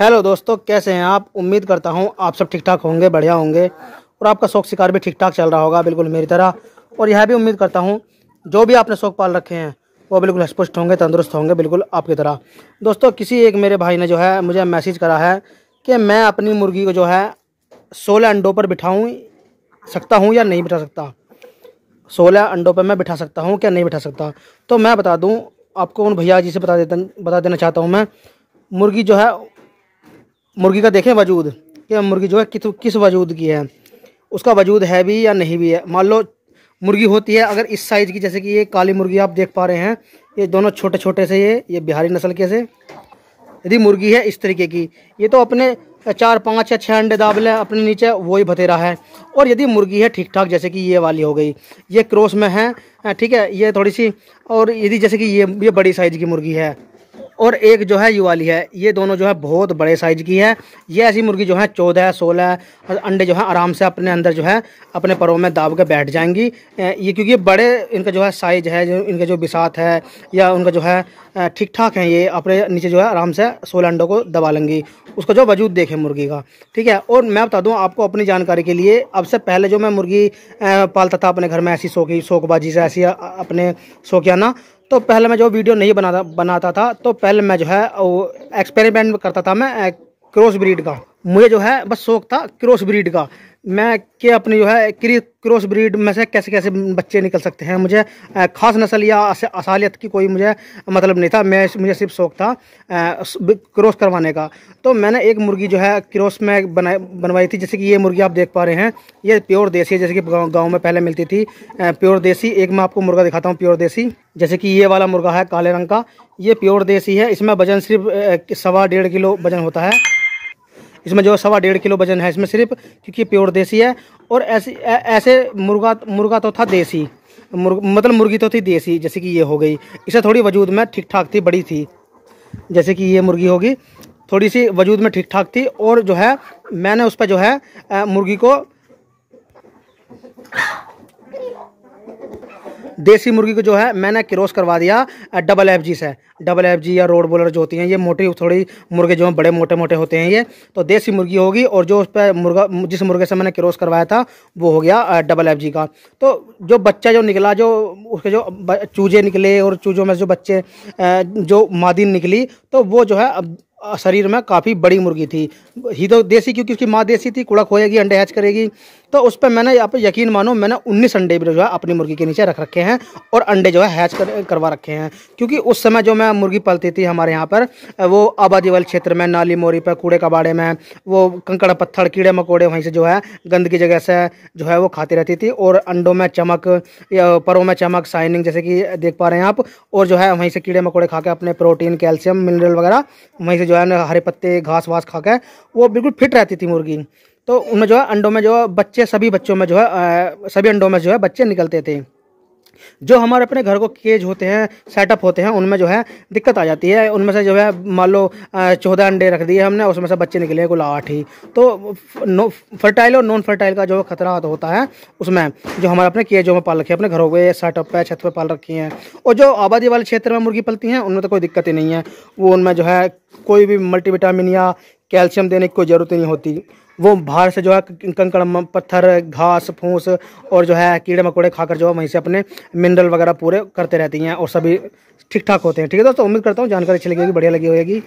hello दोस्तों कैसे हैं आप उम्मीद करता हूं आप सब ठीक ठाक होंगे बढ़िया होंगे और आपका शौक शिकार भी ठीक ठाक चल रहा होगा बिल्कुल मेरी तरह और यह भी उम्मीद करता हूं जो भी आपने शौक पाल रखे हैं वो बिल्कुल हस्पुष्ट होंगे तंदुरुस्त होंगे बिल्कुल आपकी तरह दोस्तों किसी एक मेरे भाई ने जो है मुझे मैसेज करा है कि मैं अपनी मुर्गी को जो है सोलह अंडों पर बिठाऊँ सकता हूँ या नहीं बिठा सकता सोलह अंडों पर मैं बिठा सकता हूँ क्या नहीं बिठा सकता तो मैं बता दूँ आपको उन भैया जी से बता देता बता देना चाहता हूँ मैं मुर्गी जो है मुर्गी का देखें वजूद कि मुर्गी जो है किस किस वजूद की है उसका वजूद है भी या नहीं भी है मान लो मुर्गी होती है अगर इस साइज़ की जैसे कि ये काली मुर्गी आप देख पा रहे हैं ये दोनों छोटे छोटे से ये ये बिहारी नस्ल के से यदि मुर्गी है इस तरीके की ये तो अपने चार पाँच या छः अंडे दाबले अपने नीचे वही बतेरा है और यदि मुर्गी है ठीक ठाक जैसे कि ये वाली हो गई ये क्रॉस में है ठीक है ये थोड़ी सी और यदि जैसे कि ये ये बड़ी साइज़ की मुर्गी है और एक जो है युवाली है ये दोनों जो है बहुत बड़े साइज की है ये ऐसी मुर्गी जो है चौदह सोलह अंडे जो है आराम से अपने अंदर जो है अपने परों में दाब के बैठ जाएंगी ये क्योंकि बड़े इनका जो है साइज है जो इनके जो बिसात है या उनका जो है ठीक ठाक है ये अपने नीचे जो है आराम से सोलह अंडों को दबा लेंगी उसका जो वजूद देखें मुर्गी का ठीक है और मैं बता दूँ आपको अपनी जानकारी के लिए अब से पहले जो मैं मुर्गी पालता था अपने घर में ऐसी शौकी शोकबाजी से ऐसी अपने सोखियाना तो पहले मैं जो वीडियो नहीं बनाता बनाता था तो पहले मैं जो है वो एक्सपेरिमेंट करता था मैं क्रॉस ब्रीड का मुझे जो है बस शौक था क्रॉस ब्रीड का मैं के अपने जो है क्रॉस ब्रीड में से कैसे कैसे बच्चे निकल सकते हैं मुझे ख़ास नस्ल या असालियत की कोई मुझे मतलब नहीं था मैं मुझे सिर्फ शौक था क्रॉस करवाने का तो मैंने एक मुर्गी जो है क्रॉस में बनाई बनवाई थी जैसे कि ये मुर्गी आप देख पा रहे हैं ये प्योर देसी है जैसे कि गाँव में पहले मिलती थी प्योर देसी एक मैं आपको मुर्गा दिखाता हूँ प्योर देसी जैसे कि ये वाला मुर्गा है काले रंग का ये प्योर देसी है इसमें वजन सिर्फ सवा डेढ़ किलो वजन होता है इसमें जो सवा डेढ़ किलो वजन है इसमें सिर्फ क्योंकि प्योर देसी है और ऐसे ऐसे मुर्गा मुर्गा तो था देसी मुर, मतलब मुर्गी तो थी देसी जैसे कि ये हो गई इसे थोड़ी वजूद में ठीक ठाक थी बड़ी थी जैसे कि ये मुर्गी होगी थोड़ी सी वजूद में ठीक ठाक थी और जो है मैंने उस पर जो है मुर्गी को देसी मुर्गी को जो है मैंने क्रॉस करवा दिया डबल एफ जी से डबल एफ जी या रोड बॉलर जो होती हैं ये मोटी थोड़ी मुर्गे जो हैं बड़े मोटे मोटे होते हैं ये तो देसी मुर्गी होगी और जो उस पर मुर्गा जिस मुर्गे से मैंने क्रॉस करवाया था वो हो गया डबल एफ जी का तो जो बच्चा जो निकला जो उसके जो चूजे निकले और चूजों में जो बच्चे जो मादी निकली तो वो जो है शरीर में काफ़ी बड़ी मुर्गी थी ही तो देसी क्योंकि उसकी माँ देसी थी कुड़क होएगी अंडे हैच करेगी तो उस पर मैंने यहाँ पर यकीन मानो मैंने उन्नीस अंडे भी जो है अपनी मुर्गी के नीचे रख रखे हैं और अंडे जो है हैच कर, करवा रखे हैं क्योंकि उस समय जो मैं मुर्गी पलती थी हमारे यहाँ पर वो आबादी वाले क्षेत्र में नाली मोरी पर कूड़े कबाड़े में वो कंकड़ पत्थर कीड़े मकोड़े वहीं से जो है गंद की जगह से जो है वो खाती रहती थी और अंडों में चमक या परों में चमक साइनिंग जैसे कि देख पा रहे हैं आप और जो है वहीं से कीड़े मकोड़े खा के अपने प्रोटीन कैल्शियम मिनरल वगैरह वहीं से जो है हरे पत्ते घास वास खा के वो बिल्कुल फिट रहती थी मुर्गी तो उनमें जो है अंडों में जो है बच्चे सभी बच्चों में जो है सभी अंडों में जो है बच्चे निकलते थे जो हमारे अपने घर को केज होते हैं सेटअप होते हैं उनमें जो है दिक्कत आ जाती है उनमें से जो है मान लो चौदह अंडे रख दिए हमने उसमें से बच्चे निकले कुल आठ ही तो नो फर्टाइल और नॉन फर्टाइल का जो खतरा तो होता है उसमें जो हमारे अपने केजों में पाल रखे अपने घरों के सेटअप पर छत पर पाल रखी हैं और जो आबादी वाले क्षेत्र में मुर्गी पलती हैं उनमें तो कोई दिक्कत ही नहीं है वो उनमें जो है कोई भी मल्टीविटामिन या कैल्शियम देने की कोई ज़रूरत नहीं होती वो बाहर से जो है कंकड़ पत्थर घास फूस और जो है कीड़े मकोड़े खाकर जो है वहीं से अपने मिनरल वगैरह पूरे करते रहती हैं और सभी ठीक ठाक होते हैं ठीक है दोस्तों उम्मीद करता हूँ जानकारी अच्छी लगेगी बढ़िया लगी होगी